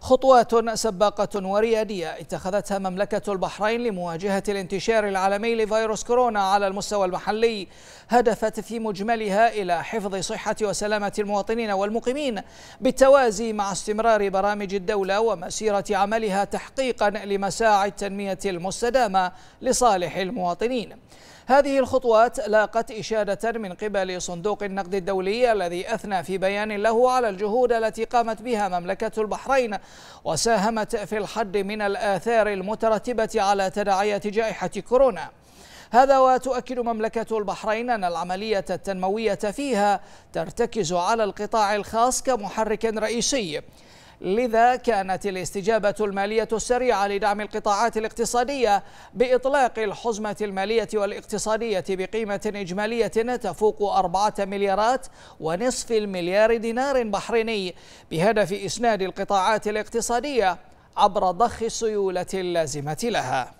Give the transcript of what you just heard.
خطوات سباقة وريادية اتخذتها مملكة البحرين لمواجهة الانتشار العالمي لفيروس كورونا على المستوى المحلي هدفت في مجملها إلى حفظ صحة وسلامة المواطنين والمقيمين بالتوازي مع استمرار برامج الدولة ومسيرة عملها تحقيقا لمساعي التنمية المستدامة لصالح المواطنين هذه الخطوات لاقت إشادة من قبل صندوق النقد الدولي الذي أثنى في بيان له على الجهود التي قامت بها مملكة البحرين وساهمت في الحد من الآثار المترتبة على تداعيات جائحة كورونا هذا وتؤكد مملكة البحرين أن العملية التنموية فيها ترتكز على القطاع الخاص كمحرك رئيسي لذا كانت الاستجابة المالية السريعة لدعم القطاعات الاقتصادية بإطلاق الحزمة المالية والاقتصادية بقيمة إجمالية تفوق أربعة مليارات ونصف المليار دينار بحريني بهدف إسناد القطاعات الاقتصادية عبر ضخ السيولة اللازمة لها